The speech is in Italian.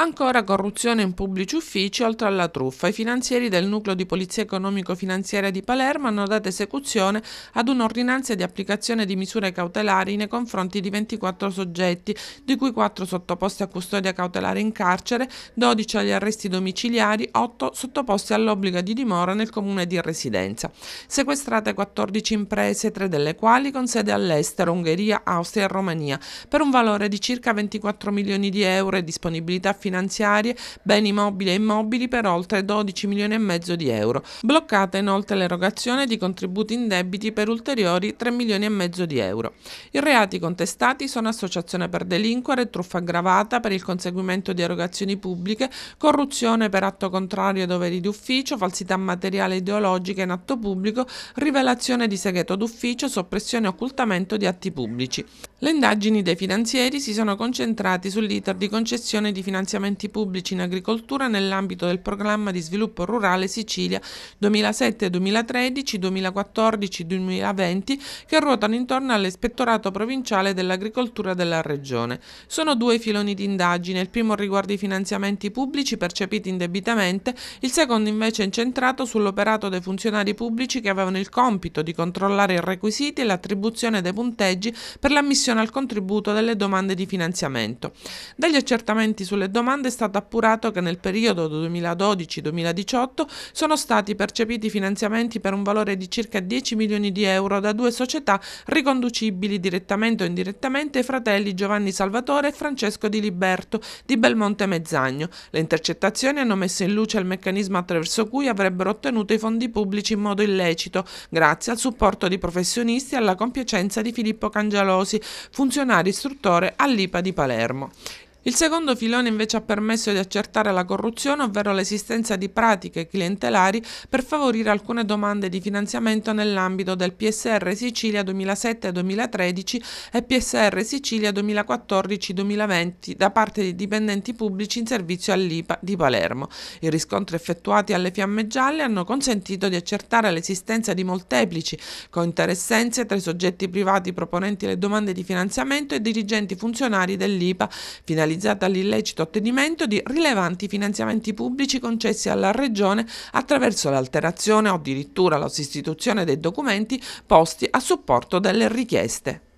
Ancora corruzione in pubblici uffici oltre alla truffa. I finanzieri del nucleo di polizia economico-finanziaria di Palermo hanno dato esecuzione ad un'ordinanza di applicazione di misure cautelari nei confronti di 24 soggetti, di cui 4 sottoposti a custodia cautelare in carcere, 12 agli arresti domiciliari, 8 sottoposti all'obbligo di dimora nel comune di residenza. Sequestrate 14 imprese, 3 delle quali con sede all'estero, Ungheria, Austria e Romania, per un valore di circa 24 milioni di euro e disponibilità finanziaria finanziarie, beni mobili e immobili per oltre 12 milioni e mezzo di euro. Bloccata inoltre l'erogazione di contributi indebiti per ulteriori 3 milioni e mezzo di euro. I reati contestati sono associazione per delinquere, truffa aggravata per il conseguimento di erogazioni pubbliche, corruzione per atto contrario ai doveri d'ufficio, falsità materiale ideologica in atto pubblico, rivelazione di segreto d'ufficio, soppressione e occultamento di atti pubblici. Le indagini dei finanzieri si sono concentrati sull'iter di concessione di finanziamento finanziamenti pubblici in agricoltura nell'ambito del programma di sviluppo rurale Sicilia 2007-2013, 2014-2020 che ruotano intorno all'ispettorato provinciale dell'agricoltura della regione. Sono due filoni di indagine, il primo riguarda i finanziamenti pubblici percepiti indebitamente, il secondo invece è incentrato sull'operato dei funzionari pubblici che avevano il compito di controllare i requisiti e l'attribuzione dei punteggi per l'ammissione al contributo delle domande di finanziamento. Dagli accertamenti sulle domande domanda è stato appurato che nel periodo 2012-2018 sono stati percepiti finanziamenti per un valore di circa 10 milioni di euro da due società riconducibili direttamente o indirettamente ai fratelli Giovanni Salvatore e Francesco Di Liberto di Belmonte Mezzagno. Le intercettazioni hanno messo in luce il meccanismo attraverso cui avrebbero ottenuto i fondi pubblici in modo illecito, grazie al supporto di professionisti e alla compiacenza di Filippo Cangialosi, funzionario istruttore all'IPA di Palermo. Il secondo filone invece ha permesso di accertare la corruzione, ovvero l'esistenza di pratiche clientelari per favorire alcune domande di finanziamento nell'ambito del PSR Sicilia 2007-2013 e PSR Sicilia 2014-2020 da parte di dipendenti pubblici in servizio all'IPA di Palermo. I riscontri effettuati alle fiamme gialle hanno consentito di accertare l'esistenza di molteplici cointeressenze tra i soggetti privati proponenti le domande di finanziamento e dirigenti funzionari dell'IPA, finalizzati finalizzata all'illecito ottenimento di rilevanti finanziamenti pubblici concessi alla Regione attraverso l'alterazione o addirittura la sostituzione dei documenti posti a supporto delle richieste.